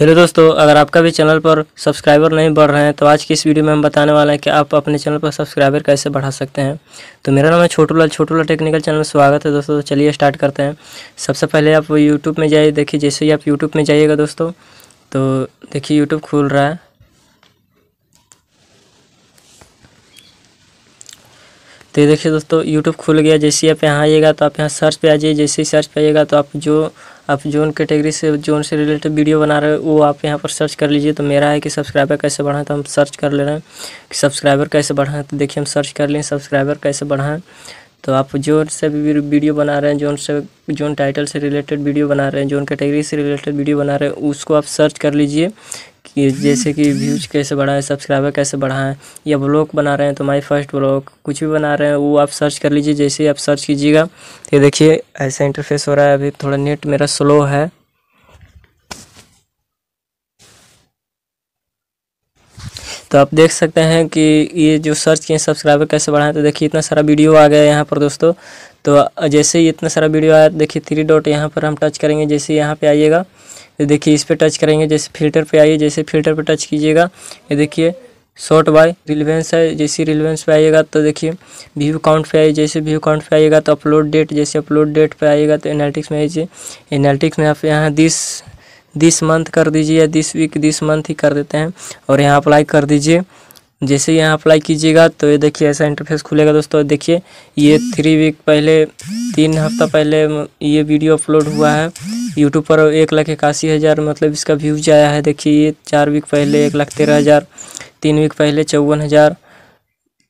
hello दोस्तों अगर आपका भी चैनल पर सब्सक्राइबर नहीं बढ़ रहे हैं तो आज की इस वीडियो में हम बताने वाले हैं कि आप अपने चैनल पर सब्सक्राइबर कैसे बढ़ा सकते हैं तो मेरा नाम है छोटू लाल छोटू लाल टेक्निकल चैनल में स्वागत है दोस्तों तो चलिए स्टार्ट करते हैं सबसे पहले आप यूट्यूब में जाइए देखिए जैसे ही आप यूट्यूब में जाइएगा दोस्तों तो देखिए यूट्यूब खुल रहा है तो देखिए दोस्तों यूट्यूब खुल गया जैसे आप यहाँ आइएगा तो आप यहाँ सर्च पे आ जाइए जैसे ही सर्च पे आइएगा तो आप जो आप जोन कैटेगरी से जोन से रिलेटेड वीडियो बना रहे हो वो आप यहाँ पर सर्च कर लीजिए तो मेरा है कि सब्सक्राइबर कैसे बढ़ाएं तो हम सर्च कर ले रहे हैं कि सब्सक्राइबर कैसे बढ़ाएं तो देखिए हम सर्च कर लें सब्सक्राइबर कैसे बढ़ाएं तो आप जोन से भी वीडियो बना रहे हैं जोन से जोन टाइटल से रिलेटेड वीडियो बना रहे हैं जोन कैटेगरी से रिलेटेड वीडियो बना रहे हैं उसको आप सर्च कर लीजिए कि जैसे कि व्यूज कैसे बढ़ाएं सब्सक्राइबर कैसे बढ़ाएं या ब्लॉग बना रहे हैं तो हमारी फर्स्ट ब्लॉग कुछ भी बना रहे हैं वो आप सर्च कर लीजिए जैसे ही आप सर्च कीजिएगा ये देखिए ऐसा इंटरफेस हो रहा है अभी थोड़ा नेट मेरा स्लो है तो आप देख सकते हैं कि ये जो सर्च किए सब्सक्राइबर कैसे बढ़ाएं तो देखिए इतना सारा वीडियो आ गया यहाँ पर दोस्तों तो जैसे ही इतना सारा वीडियो आया देखिए थ्री डॉट यहाँ पर हम टच करेंगे जैसे यहाँ पे आइएगा ये देखिए इस पर टच करेंगे जैसे फिल्टर पे आइए जैसे फिल्टर पे टच कीजिएगा ये देखिए शॉर्ट बाय रिलेवेंस है जैसे रिलेवेंस पे आइएगा तो देखिए व्यू काउंट पे आइए जैसे व्यू काउंट पे आइएगा तो अपलोड डेट जैसे अपलोड डेट पे आइएगा तो एनालिटिक्स में आइए एनालिटिक्स में आप यहाँ दिस दिस मंथ कर दीजिए या दिस वीक दिस मंथ ही कर देते हैं और यहाँ अप्लाई कर दीजिए जैसे यहाँ अप्लाई कीजिएगा तो ये देखिए ऐसा इंटरफेस खुलेगा दोस्तों देखिए ये थ्री वीक पहले तीन हफ्ता पहले ये वीडियो अपलोड हुआ है यूट्यूब पर एक लाख इक्यासी हज़ार मतलब इसका व्यूज आया है देखिए ये चार वीक पहले एक लाख तेरह हज़ार तीन वीक पहले चौवन हज़ार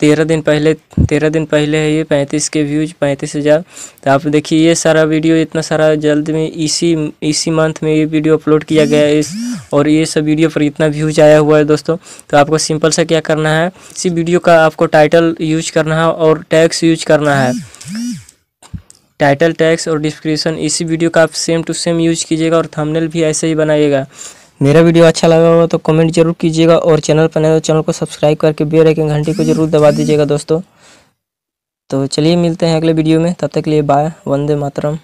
तेरह दिन पहले तेरह दिन पहले है ये पैंतीस के व्यूज पैंतीस हज़ार तो आप देखिए ये सारा वीडियो इतना सारा जल्द में इसी इसी मंथ में ये वीडियो अपलोड किया गया है इस और ये सब वीडियो पर इतना व्यूज आया हुआ है दोस्तों तो आपको सिंपल सा क्या करना है इसी वीडियो का आपको टाइटल यूज करना है और टैक्स यूज करना है टाइटल टैक्स और डिस्क्रिप्शन इसी वीडियो का आप सेम टू सेम यूज कीजिएगा और थंबनेल भी ऐसे ही बनाइएगा मेरा वीडियो अच्छा लगा होगा तो कमेंट जरूर कीजिएगा और चैनल पर नए चैनल तो को सब्सक्राइब करके बेल आइकन घंटी को जरूर दबा दीजिएगा दोस्तों तो चलिए मिलते हैं अगले वीडियो में तब तक के लिए बाय वंदे मातरम